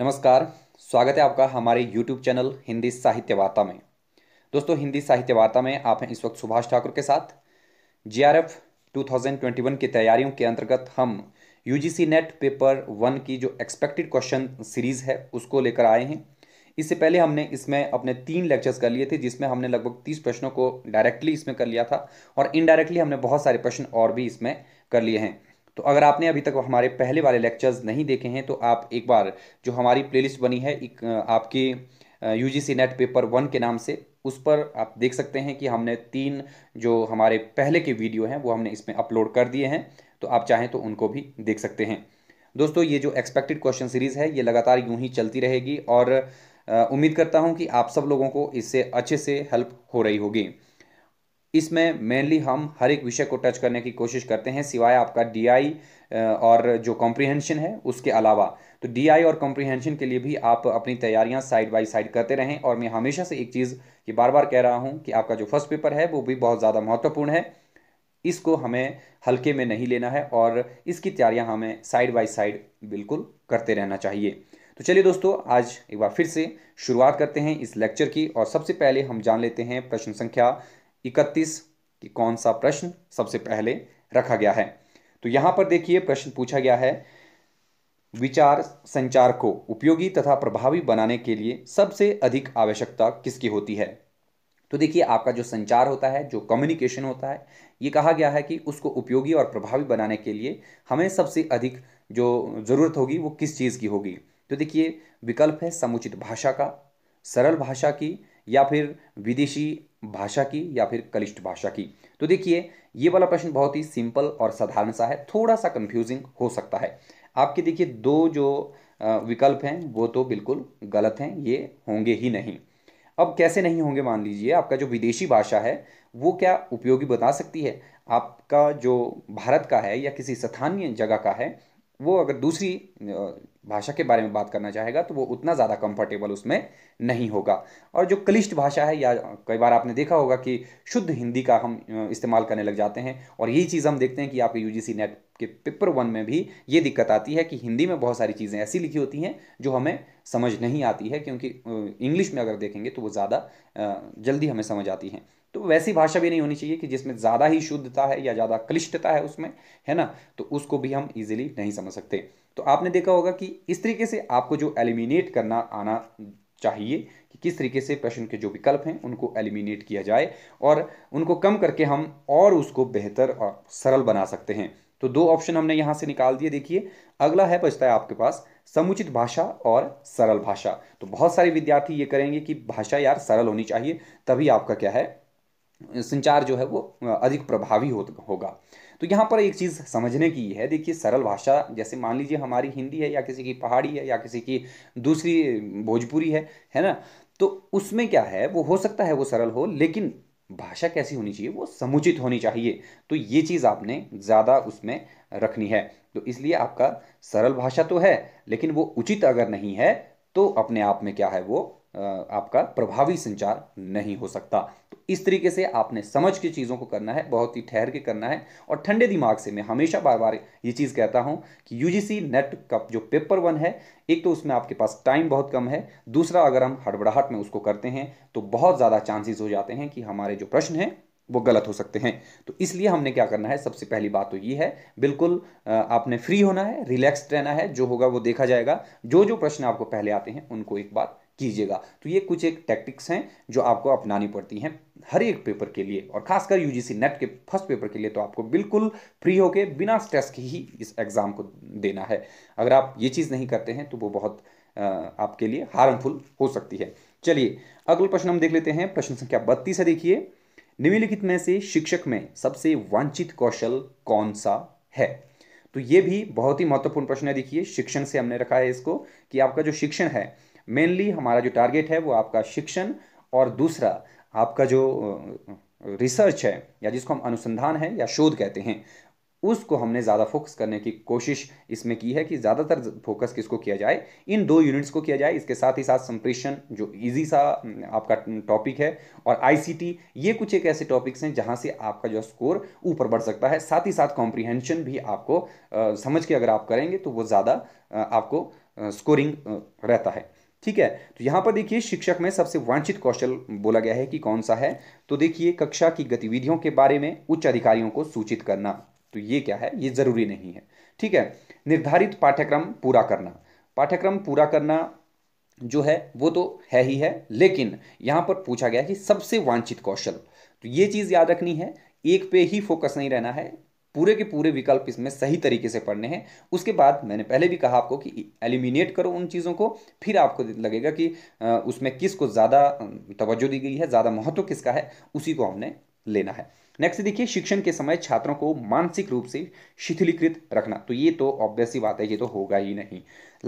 नमस्कार स्वागत है आपका हमारे यूट्यूब चैनल हिंदी साहित्य वार्ता में दोस्तों हिंदी साहित्य वार्ता में आप हैं इस वक्त सुभाष ठाकुर के साथ जीआरएफ 2021 की तैयारियों के अंतर्गत हम यूजीसी नेट पेपर वन की जो एक्सपेक्टेड क्वेश्चन सीरीज है उसको लेकर आए हैं इससे पहले हमने इसमें अपने तीन लेक्चर्स कर लिए थे जिसमें हमने लगभग तीस प्रश्नों को डायरेक्टली इसमें कर लिया था और इनडायरेक्टली हमने बहुत सारे प्रश्न और भी इसमें कर लिए हैं तो अगर आपने अभी तक हमारे पहले वाले लेक्चर्स नहीं देखे हैं तो आप एक बार जो हमारी प्लेलिस्ट बनी है एक आपके U G C NET paper one के नाम से उस पर आप देख सकते हैं कि हमने तीन जो हमारे पहले के वीडियो हैं वो हमने इसमें अपलोड कर दिए हैं तो आप चाहें तो उनको भी देख सकते हैं दोस्तों ये जो एक्सपेक्टेड क्वेश्चन सीरीज़ है ये लगातार यूं ही चलती रहेगी और उम्मीद करता हूँ कि आप सब लोगों को इससे अच्छे से हेल्प हो रही होगी इसमें मेनली हम हर एक विषय को टच करने की कोशिश करते हैं सिवाय आपका डीआई और जो कॉम्प्रिहेंशन है उसके अलावा तो डीआई और कॉम्प्रिहेंशन के लिए भी आप अपनी तैयारियां साइड बाय साइड करते रहें और मैं हमेशा से एक चीज़ ये बार बार कह रहा हूँ कि आपका जो फर्स्ट पेपर है वो भी बहुत ज़्यादा महत्वपूर्ण है इसको हमें हल्के में नहीं लेना है और इसकी तैयारियां हमें साइड बाई साइड बिल्कुल करते रहना चाहिए तो चलिए दोस्तों आज एक बार फिर से शुरुआत करते हैं इस लेक्चर की और सबसे पहले हम जान लेते हैं प्रश्न संख्या इकतीस कि कौन सा प्रश्न सबसे पहले रखा गया है तो यहां पर देखिए प्रश्न पूछा गया है विचार संचार को उपयोगी तथा प्रभावी बनाने के लिए सबसे अधिक आवश्यकता किसकी होती है तो देखिए आपका जो संचार होता है जो कम्युनिकेशन होता है ये कहा गया है कि उसको उपयोगी और प्रभावी बनाने के लिए हमें सबसे अधिक जो ज़रूरत होगी वो किस चीज़ की होगी तो देखिए विकल्प है समुचित भाषा का सरल भाषा की या फिर विदेशी भाषा की या फिर कलिष्ठ भाषा की तो देखिए ये वाला प्रश्न बहुत ही सिंपल और साधारण सा है थोड़ा सा कंफ्यूजिंग हो सकता है आपके देखिए दो जो विकल्प हैं वो तो बिल्कुल गलत हैं ये होंगे ही नहीं अब कैसे नहीं होंगे मान लीजिए आपका जो विदेशी भाषा है वो क्या उपयोगी बता सकती है आपका जो भारत का है या किसी स्थानीय जगह का है वो अगर दूसरी भाषा के बारे में बात करना चाहेगा तो वो उतना ज़्यादा कंफर्टेबल उसमें नहीं होगा और जो कलिष्ट भाषा है या कई बार आपने देखा होगा कि शुद्ध हिंदी का हम इस्तेमाल करने लग जाते हैं और यही चीज़ हम देखते हैं कि आपके यूजीसी नेट के पेपर वन में भी ये दिक्कत आती है कि हिंदी में बहुत सारी चीज़ें ऐसी लिखी होती हैं जो हमें समझ नहीं आती है क्योंकि इंग्लिश में अगर देखेंगे तो वो ज़्यादा जल्दी हमें समझ आती हैं तो वैसी भाषा भी नहीं होनी चाहिए कि जिसमें ज़्यादा ही शुद्धता है या ज़्यादा क्लिष्टता है उसमें है ना तो उसको भी हम इजीली नहीं समझ सकते तो आपने देखा होगा कि इस तरीके से आपको जो एलिमिनेट करना आना चाहिए कि किस तरीके से प्रश्न के जो विकल्प हैं उनको एलिमिनेट किया जाए और उनको कम करके हम और उसको बेहतर और सरल बना सकते हैं तो दो ऑप्शन हमने यहाँ से निकाल दिए देखिए अगला है बचता है आपके पास समुचित भाषा और सरल भाषा तो बहुत सारे विद्यार्थी ये करेंगे कि भाषा यार सरल होनी चाहिए तभी आपका क्या है संचार जो है वो अधिक प्रभावी हो, होगा तो यहाँ पर एक चीज़ समझने की है देखिए सरल भाषा जैसे मान लीजिए हमारी हिंदी है या किसी की पहाड़ी है या किसी की दूसरी भोजपुरी है है ना तो उसमें क्या है वो हो सकता है वो सरल हो लेकिन भाषा कैसी होनी चाहिए वो समुचित होनी चाहिए तो ये चीज़ आपने ज़्यादा उसमें रखनी है तो इसलिए आपका सरल भाषा तो है लेकिन वो उचित अगर नहीं है तो अपने आप में क्या है वो आपका प्रभावी संचार नहीं हो सकता तो इस तरीके से आपने समझ के चीज़ों को करना है बहुत ही ठहर के करना है और ठंडे दिमाग से मैं हमेशा बार बार ये चीज़ कहता हूँ कि यूजीसी नेट का जो पेपर वन है एक तो उसमें आपके पास टाइम बहुत कम है दूसरा अगर हम हड़बड़ाहट में उसको करते हैं तो बहुत ज़्यादा चांसेस हो जाते हैं कि हमारे जो प्रश्न हैं वो गलत हो सकते हैं तो इसलिए हमने क्या करना है सबसे पहली बात तो ये है बिल्कुल आपने फ्री होना है रिलैक्स रहना है जो होगा वो देखा जाएगा जो जो प्रश्न आपको पहले आते हैं उनको एक बार कीजिएगा तो ये कुछ एक टैक्टिक्स हैं जो आपको अपनानी पड़ती हैं हर एक पेपर के लिए और खासकर यूजीसी नेट के फर्स्ट पेपर के लिए तो आपको बिल्कुल फ्री होके बिना स्ट्रेस के ही इस एग्ज़ाम को देना है अगर आप ये चीज़ नहीं करते हैं तो वो बहुत आपके लिए हार्मफुल हो सकती है चलिए अगला प्रश्न हम देख लेते हैं प्रश्न संख्या बत्तीस है देखिए निम्नलिखित में से शिक्षक में सबसे वांछित कौशल कौन सा है तो ये भी बहुत ही महत्वपूर्ण प्रश्न है देखिए शिक्षण से हमने रखा है इसको कि आपका जो शिक्षण है मेनली हमारा जो टारगेट है वो आपका शिक्षण और दूसरा आपका जो रिसर्च है या जिसको हम अनुसंधान है या शोध कहते हैं उसको हमने ज़्यादा फोकस करने की कोशिश इसमें की है कि ज़्यादातर फोकस किसको किया जाए इन दो यूनिट्स को किया जाए इसके साथ ही साथ संप्रेषण जो इजी सा आपका टॉपिक है और आईसीटी ये कुछ एक ऐसे टॉपिक्स हैं जहाँ से आपका जो स्कोर ऊपर बढ़ सकता है साथ ही साथ कॉम्प्रिहेंशन भी आपको समझ के अगर आप करेंगे तो वो ज़्यादा आपको स्कोरिंग रहता है ठीक है तो यहाँ पर देखिए शिक्षक में सबसे वांछित कौशल बोला गया है कि कौन सा है तो देखिए कक्षा की गतिविधियों के बारे में उच्च अधिकारियों को सूचित करना तो ये क्या है ये जरूरी नहीं है ठीक है निर्धारित पाठ्यक्रम पूरा करना पाठ्यक्रम पूरा करना जो है वो तो है ही है लेकिन यहाँ पर पूछा गया कि सबसे वांछित कौशल तो ये चीज़ याद रखनी है एक पे ही फोकस नहीं रहना है पूरे के पूरे विकल्प इसमें सही तरीके से पढ़ने हैं उसके बाद मैंने पहले भी कहा आपको कि एलिमिनेट करो उन चीज़ों को फिर आपको लगेगा कि उसमें किस को ज़्यादा तवज्जो दी गई है ज़्यादा महत्व किसका है उसी को हमने लेना है नेक्स्ट देखिए शिक्षण के समय छात्रों को मानसिक रूप से शिथिलीकृत रखना तो ये तो ऑब्वियस ही बात है ये तो होगा ही नहीं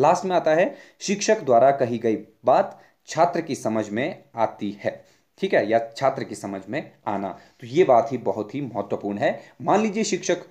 लास्ट में आता है शिक्षक द्वारा कही गई बात छात्र की समझ में आती है ठीक है या छात्र की समझ में आना तो ये बात ही बहुत ही महत्वपूर्ण है मान लीजिए शिक्षक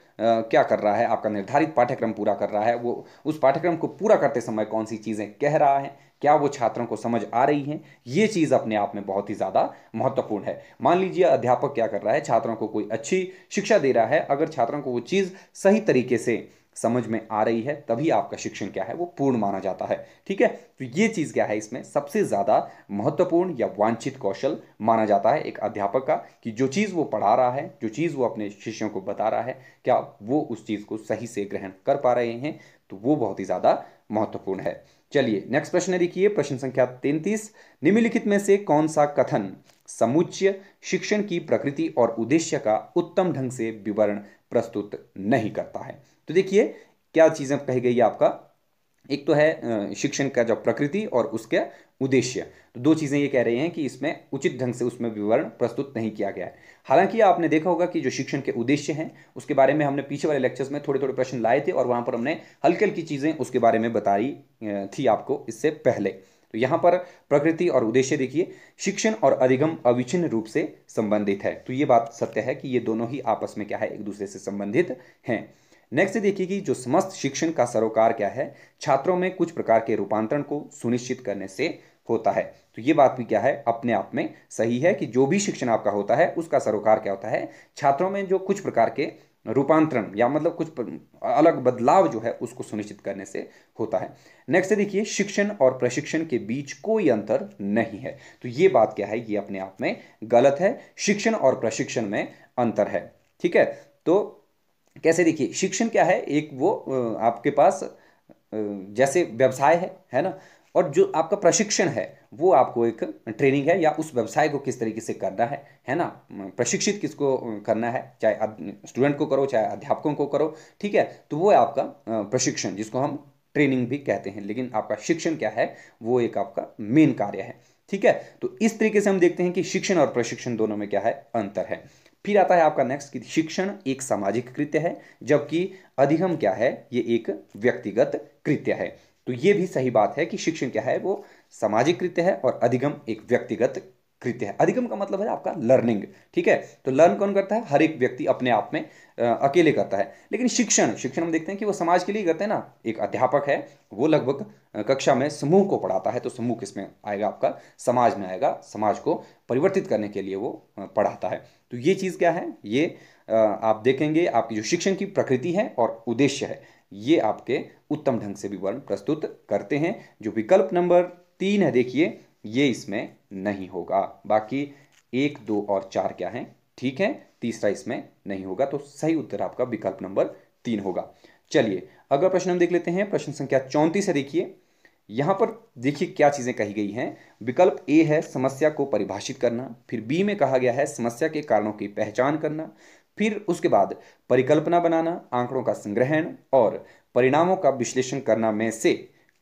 क्या कर रहा है आपका निर्धारित पाठ्यक्रम पूरा कर रहा है वो उस पाठ्यक्रम को पूरा करते समय कौन सी चीज़ें कह रहा है क्या वो छात्रों को समझ आ रही हैं ये चीज़ अपने आप में बहुत ही ज़्यादा महत्वपूर्ण है मान लीजिए अध्यापक क्या कर रहा है छात्रों को कोई अच्छी शिक्षा दे रहा है अगर छात्रों को वो चीज़ सही तरीके से समझ में आ रही है तभी आपका शिक्षण क्या है वो पूर्ण माना जाता है ठीक है तो ये चीज़ क्या है इसमें सबसे ज़्यादा महत्वपूर्ण या वांछित कौशल माना जाता है एक अध्यापक का कि जो चीज़ वो पढ़ा रहा है जो चीज़ वो अपने शिष्यों को बता रहा है क्या वो उस चीज़ को सही से ग्रहण कर पा रहे हैं तो वो बहुत ही ज़्यादा महत्वपूर्ण है चलिए नेक्स्ट प्रश्न देखिए प्रश्न संख्या तैंतीस निम्नलिखित में से कौन सा कथन समुच्चय शिक्षण की प्रकृति और उद्देश्य का उत्तम ढंग से विवरण प्रस्तुत नहीं करता है तो देखिए क्या चीज़ें कही गई आपका एक तो है शिक्षण का जो प्रकृति और उसके उद्देश्य तो दो चीज़ें ये कह रहे हैं कि इसमें उचित ढंग से उसमें विवरण प्रस्तुत नहीं किया गया है हालांकि आपने देखा होगा कि जो शिक्षण के उद्देश्य हैं उसके बारे में हमने पीछे वाले लेक्चर्स में थोड़े थोड़े प्रश्न लाए थे और वहाँ पर हमने हल्की हल्की चीज़ें उसके बारे में बताई थी आपको इससे पहले तो यहाँ पर प्रकृति और उद्देश्य देखिए शिक्षण और अधिगम अविच्छिन्न रूप से संबंधित है तो ये बात सत्य है कि ये दोनों ही आपस में क्या है एक दूसरे से संबंधित हैं नेक्स्ट देखिए कि जो समस्त शिक्षण का सरोकार क्या है छात्रों में कुछ प्रकार के रूपांतरण को सुनिश्चित करने से होता है तो ये बात भी क्या है अपने आप में सही है कि जो भी शिक्षण आपका होता है उसका सरोकार क्या होता है छात्रों में जो कुछ प्रकार के रूपांतरण या मतलब कुछ अलग बदलाव जो है उसको सुनिश्चित करने से होता है नेक्स्ट देखिए शिक्षण और प्रशिक्षण के बीच कोई अंतर नहीं है तो ये बात क्या है ये अपने आप में गलत है शिक्षण और प्रशिक्षण में अंतर है ठीक है तो कैसे देखिए शिक्षण क्या है एक वो आपके पास जैसे व्यवसाय है है ना और जो आपका प्रशिक्षण है वो आपको एक ट्रेनिंग है या उस व्यवसाय को किस तरीके से करना है है ना प्रशिक्षित किसको करना है चाहे स्टूडेंट को करो चाहे अध्यापकों को करो ठीक है तो वो है आपका प्रशिक्षण जिसको हम ट्रेनिंग भी कहते हैं लेकिन आपका शिक्षण क्या है वो एक आपका मेन कार्य है ठीक है तो इस तरीके से हम देखते हैं कि शिक्षण और प्रशिक्षण दोनों में क्या है अंतर है फिर आता है आपका नेक्स्ट शिक्षण एक सामाजिक कृत्य है जबकि अधिगम क्या है ये एक व्यक्तिगत कृत्य है तो ये भी सही बात है कि शिक्षण क्या है वो सामाजिक कृत्य है और अधिगम एक व्यक्तिगत कृत्य है अधिगम का मतलब है आपका लर्निंग ठीक है तो लर्न कौन करता है हर एक व्यक्ति अपने आप में आ, अकेले करता है लेकिन शिक्षण शिक्षण हम देखते हैं कि वो समाज के लिए करते हैं ना एक अध्यापक है वो लगभग कक्षा में समूह को पढ़ाता है तो समूह किसमें आएगा आपका समाज में आएगा समाज को परिवर्तित करने के लिए वो पढ़ाता है तो ये चीज़ क्या है ये आप देखेंगे आपकी जो शिक्षण की प्रकृति है और उद्देश्य है ये आपके उत्तम ढंग से विवरण प्रस्तुत करते हैं जो विकल्प नंबर तीन है देखिए ये इसमें नहीं होगा बाकी एक दो और चार क्या है ठीक है तीसरा इसमें नहीं होगा तो सही उत्तर आपका विकल्प नंबर तीन होगा चलिए अगला प्रश्न हम देख लेते हैं प्रश्न संख्या चौंतीस है देखिए यहां पर देखिए क्या चीज़ें कही गई हैं विकल्प ए है समस्या को परिभाषित करना फिर बी में कहा गया है समस्या के कारणों की पहचान करना फिर उसके बाद परिकल्पना बनाना आंकड़ों का संग्रहण और परिणामों का विश्लेषण करना में से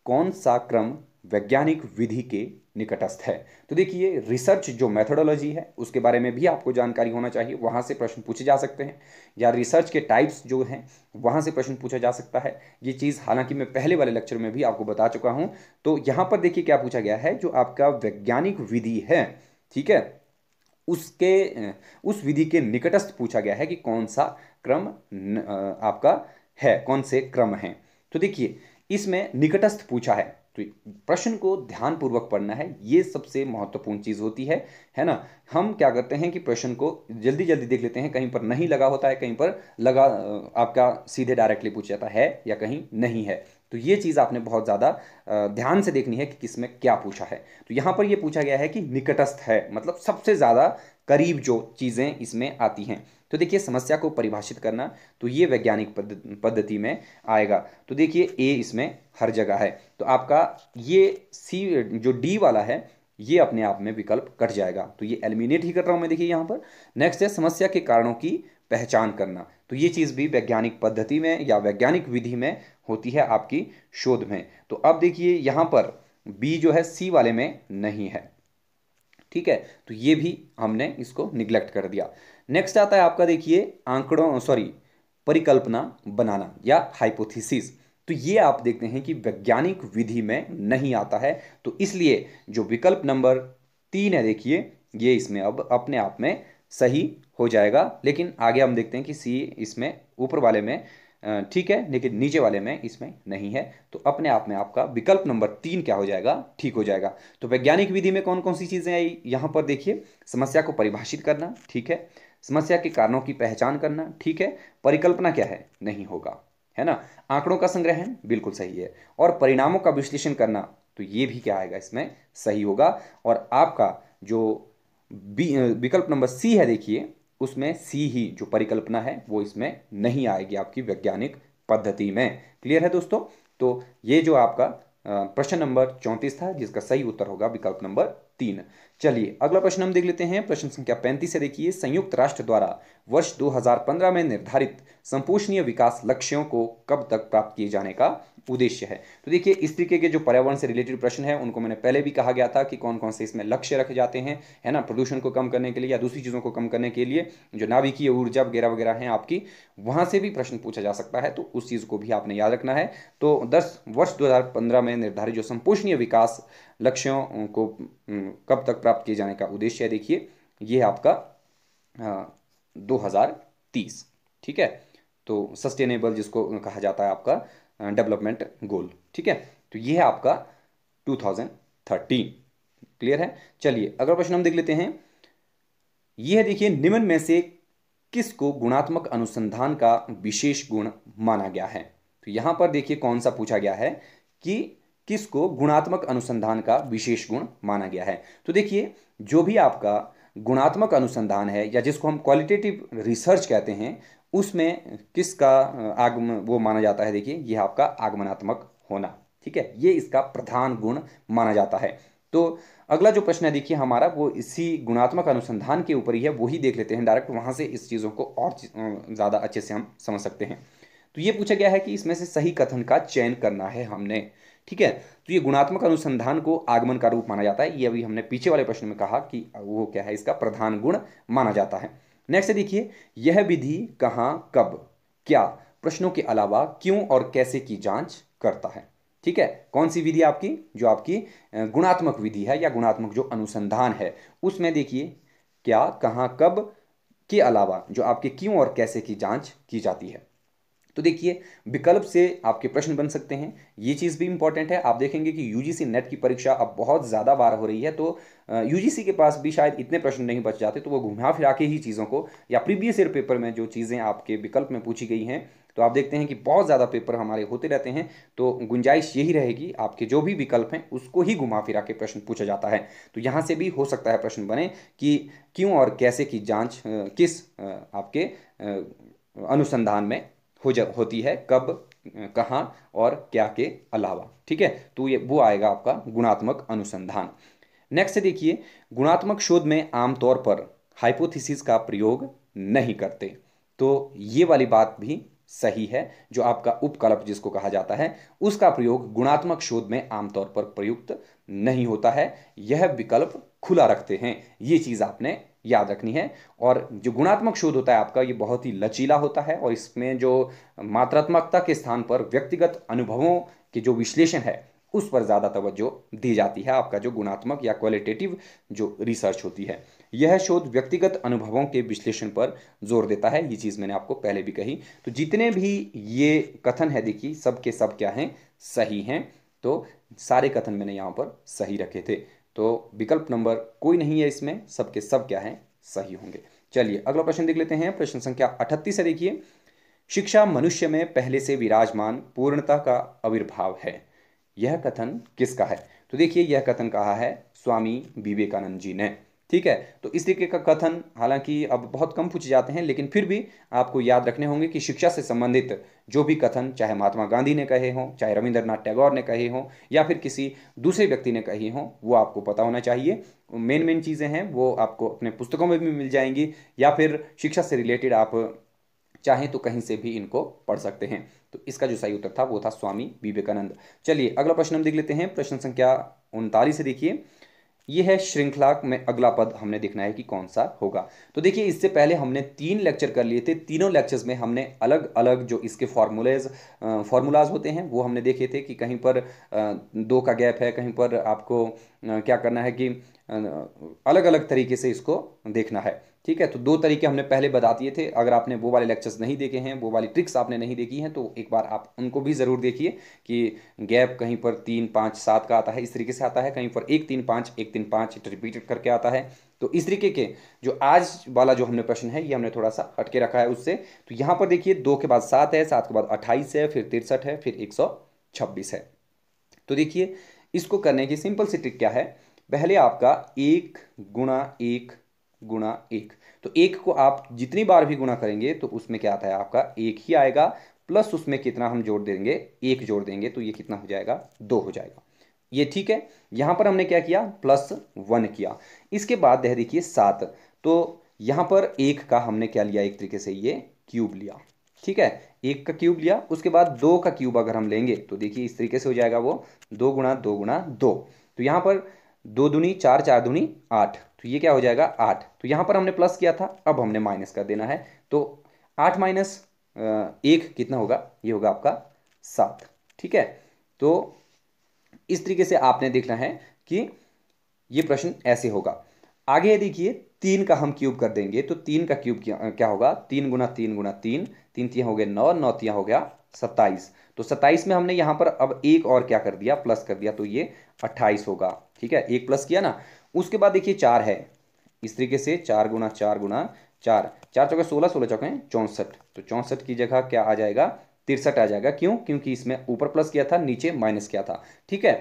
कौन सा क्रम वैज्ञानिक विधि के निकटस्थ है तो देखिए रिसर्च जो मेथोडोलॉजी है उसके बारे में भी आपको जानकारी होना चाहिए वहाँ से प्रश्न पूछे जा सकते हैं या रिसर्च के टाइप्स जो हैं वहाँ से प्रश्न पूछा जा सकता है ये चीज़ हालांकि मैं पहले वाले लेक्चर में भी आपको बता चुका हूँ तो यहाँ पर देखिए क्या पूछा गया है जो आपका वैज्ञानिक विधि है ठीक है उसके उस विधि के निकटस्थ पूछा गया है कि कौन सा क्रम आपका है कौन से क्रम हैं तो देखिए इसमें निकटस्थ पूछा है तो प्रश्न को ध्यानपूर्वक पढ़ना है ये सबसे महत्वपूर्ण चीज़ होती है है ना हम क्या करते हैं कि प्रश्न को जल्दी जल्दी देख लेते हैं कहीं पर नहीं लगा होता है कहीं पर लगा आपका सीधे डायरेक्टली पूछ जाता है या कहीं नहीं है तो ये चीज़ आपने बहुत ज़्यादा ध्यान से देखनी है कि किसमें क्या पूछा है तो यहाँ पर यह पूछा गया है कि निकटस्थ है मतलब सबसे ज़्यादा करीब जो चीज़ें इसमें आती हैं तो देखिए समस्या को परिभाषित करना तो ये वैज्ञानिक पद्धति में आएगा तो देखिए ए इसमें हर जगह है तो आपका ये सी जो डी वाला है ये अपने आप में विकल्प कट जाएगा तो ये एलिमिनेट ही कर रहा हूँ मैं देखिए यहाँ पर नेक्स्ट है समस्या के कारणों की पहचान करना तो ये चीज़ भी वैज्ञानिक पद्धति में या वैज्ञानिक विधि में होती है आपकी शोध में तो अब देखिए यहाँ पर बी जो है सी वाले में नहीं है ठीक है तो ये भी हमने इसको निग्लेक्ट कर दिया नेक्स्ट आता है आपका देखिए आंकड़ों सॉरी परिकल्पना बनाना या हाइपोथीसिस तो ये आप देखते हैं कि वैज्ञानिक विधि में नहीं आता है तो इसलिए जो विकल्प नंबर तीन है देखिए ये इसमें अब अपने आप में सही हो जाएगा लेकिन आगे हम देखते हैं कि सी इसमें ऊपर वाले में ठीक है लेकिन नीचे वाले में इसमें नहीं है तो अपने आप में आपका विकल्प नंबर तीन क्या हो जाएगा ठीक हो जाएगा तो वैज्ञानिक विधि में कौन कौन सी चीज़ें आई यहाँ पर देखिए समस्या को परिभाषित करना ठीक है समस्या के कारणों की पहचान करना ठीक है परिकल्पना क्या है नहीं होगा है ना आंकड़ों का संग्रहण बिल्कुल सही है और परिणामों का विश्लेषण करना तो ये भी क्या आएगा इसमें सही होगा और आपका जो विकल्प नंबर सी है देखिए उसमें सी ही जो परिकल्पना है वो इसमें नहीं आएगी आपकी वैज्ञानिक पद्धति में क्लियर है दोस्तों तो ये जो आपका प्रश्न नंबर चौंतीस था जिसका सही उत्तर होगा विकल्प नंबर तीन चलिए अगला प्रश्न हम देख लेते हैं प्रश्न संख्या पैंतीस है देखिए संयुक्त राष्ट्र द्वारा वर्ष 2015 में निर्धारित संपोषणीय विकास लक्ष्यों को कब तक प्राप्त किए जाने का उद्देश्य है तो देखिए इस तरीके के जो पर्यावरण से रिलेटेड प्रश्न है उनको मैंने पहले भी कहा गया था कि कौन कौन से इसमें लक्ष्य रखे जाते हैं है ना प्रदूषण को कम करने के लिए या दूसरी चीज़ों को कम करने के लिए जो नाभिकीय ऊर्जा वगैरह वगैरह हैं आपकी वहाँ से भी प्रश्न पूछा जा सकता है तो उस चीज़ को भी आपने याद रखना है तो दस वर्ष दो में निर्धारित जो संपोषणीय विकास लक्ष्यों को कब तक प्राप्त किए जाने का उद्देश्य है देखिए ये है आपका दो हज़ार तीस ठीक है तो सस्टेनेबल जिसको कहा जाता है आपका डेवलपमेंट गोल ठीक है तो ये है आपका टू थाउजेंड थर्टीन क्लियर है चलिए अगला प्रश्न हम देख लेते हैं ये है देखिए निम्न में से किसको गुणात्मक अनुसंधान का विशेष गुण माना गया है तो यहां पर देखिए कौन सा पूछा गया है कि किसको गुणात्मक अनुसंधान का विशेष गुण माना गया है तो देखिए जो भी आपका गुणात्मक अनुसंधान है या जिसको हम क्वालिटेटिव रिसर्च कहते हैं उसमें किसका आगम वो माना जाता है देखिए यह आपका आगमनात्मक होना ठीक है ये इसका प्रधान गुण माना जाता है तो अगला जो प्रश्न है देखिए हमारा वो इसी गुणात्मक अनुसंधान के ऊपर ही है वही देख लेते हैं डायरेक्ट वहाँ से इस चीज़ों को और ज़्यादा अच्छे से हम समझ सकते हैं तो ये पूछा गया है कि इसमें से सही कथन का चयन करना है हमने ठीक है तो ये गुणात्मक अनुसंधान को आगमन का रूप माना जाता है ये अभी हमने पीछे वाले प्रश्न में कहा कि वो क्या है इसका प्रधान गुण माना जाता है नेक्स्ट देखिए यह विधि कहाँ कब क्या प्रश्नों के अलावा क्यों और कैसे की जांच करता है ठीक है कौन सी विधि आपकी जो आपकी गुणात्मक विधि है या गुणात्मक जो अनुसंधान है उसमें देखिए क्या कहाँ कब के अलावा जो आपके क्यों और कैसे की जांच की जाती है तो देखिए विकल्प से आपके प्रश्न बन सकते हैं ये चीज़ भी इंपॉर्टेंट है आप देखेंगे कि यूजीसी नेट की परीक्षा अब बहुत ज़्यादा बार हो रही है तो यूजीसी के पास भी शायद इतने प्रश्न नहीं बच जाते तो वो घुमा फिरा के ही चीज़ों को या प्रीवियस ईयर पेपर में जो चीज़ें आपके विकल्प में पूछी गई हैं तो आप देखते हैं कि बहुत ज़्यादा पेपर हमारे होते रहते हैं तो गुंजाइश यही रहेगी आपके जो भी विकल्प हैं उसको ही घुमा फिरा के प्रश्न पूछा जाता है तो यहाँ से भी हो सकता है प्रश्न बने कि क्यों और कैसे की जाँच किस आपके अनुसंधान में हो जा होती है कब कहाँ और क्या के अलावा ठीक है तो ये वो आएगा आपका गुणात्मक अनुसंधान नेक्स्ट देखिए गुणात्मक शोध में आमतौर पर हाइपोथेसिस का प्रयोग नहीं करते तो ये वाली बात भी सही है जो आपका उपकल्प जिसको कहा जाता है उसका प्रयोग गुणात्मक शोध में आमतौर पर प्रयुक्त नहीं होता है यह विकल्प खुला रखते हैं ये चीज़ आपने याद रखनी है और जो गुणात्मक शोध होता है आपका ये बहुत ही लचीला होता है और इसमें जो मात्रात्मकता के स्थान पर व्यक्तिगत अनुभवों के जो विश्लेषण है उस पर ज़्यादा तवज्जो दी जाती है आपका जो गुणात्मक या क्वालिटेटिव जो रिसर्च होती है यह शोध व्यक्तिगत अनुभवों के विश्लेषण पर जोर देता है ये चीज़ मैंने आपको पहले भी कही तो जितने भी ये कथन है देखिए सब के सब क्या हैं सही हैं तो सारे कथन मैंने यहाँ पर सही रखे थे तो विकल्प नंबर कोई नहीं है इसमें सबके सब क्या है सही होंगे चलिए अगला प्रश्न देख लेते हैं प्रश्न संख्या अठतीस है देखिए शिक्षा मनुष्य में पहले से विराजमान पूर्णता का आविर्भाव है यह कथन किसका है तो देखिए यह कथन कहा है स्वामी विवेकानंद जी ने ठीक है तो इस तरीके का कथन हालांकि अब बहुत कम पूछे जाते हैं लेकिन फिर भी आपको याद रखने होंगे कि शिक्षा से संबंधित जो भी कथन चाहे महात्मा गांधी ने कहे हों चाहे रविंद्रनाथ टैगोर ने कहे हों या फिर किसी दूसरे व्यक्ति ने कही हों वो आपको पता होना चाहिए मेन मेन चीज़ें हैं वो आपको अपने पुस्तकों में भी मिल जाएंगी या फिर शिक्षा से रिलेटेड आप चाहें तो कहीं से भी इनको पढ़ सकते हैं तो इसका जो सही उत्तर था वो था स्वामी विवेकानंद चलिए अगला प्रश्न हम देख लेते हैं प्रश्न संख्या उनतालीस से देखिए ये है श्रृंखला में अगला पद हमने देखना है कि कौन सा होगा तो देखिए इससे पहले हमने तीन लेक्चर कर लिए थे तीनों लेक्चर्स में हमने अलग अलग जो इसके फार्मूलेज फार्मूलाज होते हैं वो हमने देखे थे कि कहीं पर दो का गैप है कहीं पर आपको क्या करना है कि अलग अलग तरीके से इसको देखना है ठीक है तो दो तरीके हमने पहले बता दिए थे अगर आपने वो वाले लेक्चर्स नहीं देखे हैं वो वाली ट्रिक्स आपने नहीं देखी हैं तो एक बार आप उनको भी ज़रूर देखिए कि गैप कहीं पर तीन पाँच सात का आता है इस तरीके से आता है कहीं पर एक तीन पाँच एक तीन पाँच रिपीटेड करके आता है तो इस तरीके के जो आज वाला जो हमने प्रश्न है ये हमने थोड़ा सा हटके रखा है उससे तो यहाँ पर देखिए दो के बाद सात है सात के बाद अट्ठाईस है फिर तिरसठ है फिर एक सौ छब्बीस है तो देखिए इसको करने की सिंपल सी ट्रिक क्या है पहले आपका एक गुणा एक गुणा एक तो एक को आप जितनी बार भी गुणा करेंगे तो उसमें क्या आता है आपका एक ही आएगा प्लस उसमें कितना हम जोड़ देंगे एक जोड़ देंगे तो ये कितना हो जाएगा दो हो जाएगा ये ठीक है यहाँ पर हमने क्या किया प्लस वन किया इसके बाद यह देखिए सात तो यहाँ पर एक का हमने क्या लिया एक तरीके से ये क्यूब लिया ठीक है एक का क्यूब लिया उसके बाद दो का क्यूब अगर हम लेंगे तो देखिए इस तरीके से हो जाएगा वो दो गुणा दो गुणा दो तो यहाँ पर दो दुनी चार चार दुनी आठ तो ये क्या हो जाएगा आठ तो यहाँ पर हमने प्लस किया था अब हमने माइनस कर देना है तो आठ माइनस एक कितना होगा ये होगा आपका सात ठीक है तो इस तरीके से आपने देखना है कि ये प्रश्न ऐसे होगा आगे देखिए तीन का हम क्यूब कर देंगे तो तीन का क्यूब क्या होगा तीन गुना तीन गुना तीन तीन तिया हो गए नौ नौ तिया हो गया सत्ताईस तो सत्ताईस में हमने यहाँ पर अब एक और क्या कर दिया प्लस कर दिया तो ये अट्ठाईस होगा ठीक है एक प्लस किया ना उसके बाद देखिए चार है इस तरीके से चार गुना चार गुना चार चार चौके सोलह सोलह चौके चौंसठ तो चौंसठ की जगह क्या आ जाएगा तिरसठ आ जाएगा क्यों क्योंकि इसमें ऊपर प्लस किया था नीचे माइनस किया था ठीक है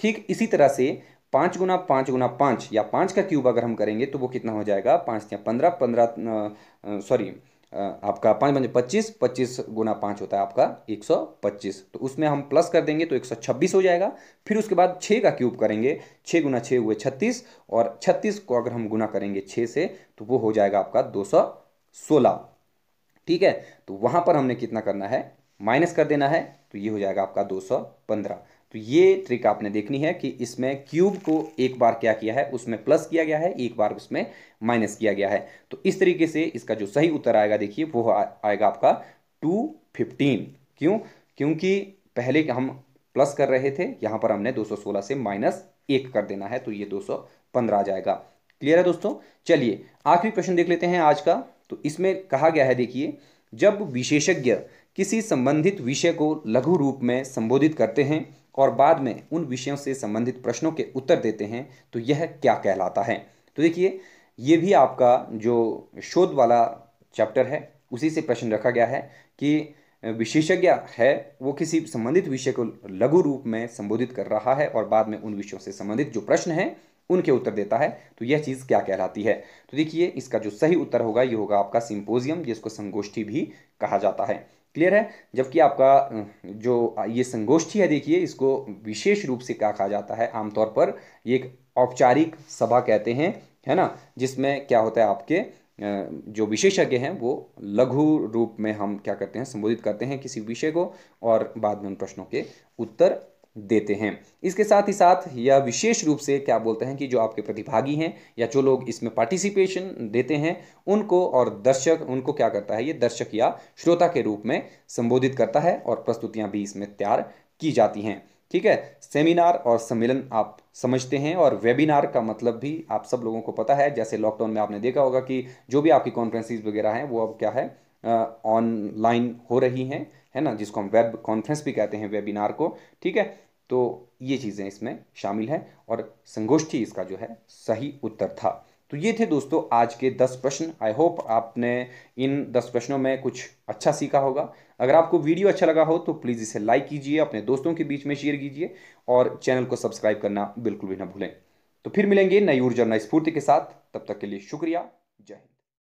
ठीक इसी तरह से पाँच गुना पाँच गुना पाँच या पाँच का क्यूब अगर हम करेंगे तो वो कितना हो जाएगा पाँच या पंद्रह पंद्रह सॉरी आपका पाँच बन पच्चीस पच्चीस गुना पाँच होता है आपका एक सौ पच्चीस तो उसमें हम प्लस कर देंगे तो एक सौ छब्बीस हो जाएगा फिर उसके बाद छः का क्यूब करेंगे छः गुना छः हुए छत्तीस और छत्तीस को अगर हम गुना करेंगे छः से तो वो हो जाएगा आपका दो सौ सोलह ठीक है तो वहाँ पर हमने कितना करना है माइनस कर देना है तो ये हो जाएगा आपका दो सौ पंद्रह तो ये ट्रिक आपने देखनी है कि इसमें क्यूब को एक बार क्या किया है उसमें प्लस किया गया है एक बार उसमें माइनस किया गया है तो इस तरीके से इसका जो सही उत्तर आएगा देखिए वो आएगा आपका टू फिफ्टीन क्यों क्योंकि पहले हम प्लस कर रहे थे यहाँ पर हमने 216 से माइनस एक कर देना है तो ये 215 आ जाएगा क्लियर है दोस्तों चलिए आखिरी प्रश्न देख लेते हैं आज का तो इसमें कहा गया है देखिए जब विशेषज्ञ किसी संबंधित विषय को लघु रूप में संबोधित करते हैं और बाद में उन विषयों से संबंधित प्रश्नों के उत्तर देते हैं तो यह क्या कहलाता है तो देखिए ये भी आपका जो शोध वाला चैप्टर है उसी से प्रश्न रखा गया है कि विशेषज्ञ है वो किसी संबंधित विषय को लघु रूप में संबोधित कर रहा है और बाद में उन विषयों से संबंधित जो प्रश्न हैं उनके उत्तर देता है तो यह चीज़ क्या कहलाती है तो देखिए इसका जो सही उत्तर होगा ये होगा आपका सिंपोजियम जिसको संगोष्ठी भी कहा जाता है क्लियर है जबकि आपका जो ये संगोष्ठी है देखिए इसको विशेष रूप से क्या कहा जाता है आमतौर पर ये एक औपचारिक सभा कहते हैं है ना जिसमें क्या होता है आपके जो विशेषज्ञ हैं वो लघु रूप में हम क्या करते हैं संबोधित करते हैं किसी विषय को और बाद में उन प्रश्नों के उत्तर देते हैं इसके साथ ही साथ यह विशेष रूप से क्या बोलते हैं कि जो आपके प्रतिभागी हैं या जो लोग इसमें पार्टिसिपेशन देते हैं उनको और दर्शक उनको क्या करता है ये दर्शक या श्रोता के रूप में संबोधित करता है और प्रस्तुतियाँ भी इसमें तैयार की जाती हैं ठीक है सेमिनार और सम्मेलन आप समझते हैं और वेबिनार का मतलब भी आप सब लोगों को पता है जैसे लॉकडाउन में आपने देखा होगा कि जो भी आपकी कॉन्फ्रेंसिस वगैरह हैं वो अब क्या है ऑनलाइन हो रही हैं है ना जिसको हम वेब कॉन्फ्रेंस भी कहते हैं वेबिनार को ठीक है तो ये चीज़ें इसमें शामिल हैं और संगोष्ठी इसका जो है सही उत्तर था तो ये थे दोस्तों आज के दस प्रश्न आई होप आपने इन दस प्रश्नों में कुछ अच्छा सीखा होगा अगर आपको वीडियो अच्छा लगा हो तो प्लीज़ इसे लाइक कीजिए अपने दोस्तों के बीच में शेयर कीजिए और चैनल को सब्सक्राइब करना बिल्कुल भी ना भूलें तो फिर मिलेंगे नई ऊर्जा नई स्फूर्ति के साथ तब तक के लिए शुक्रिया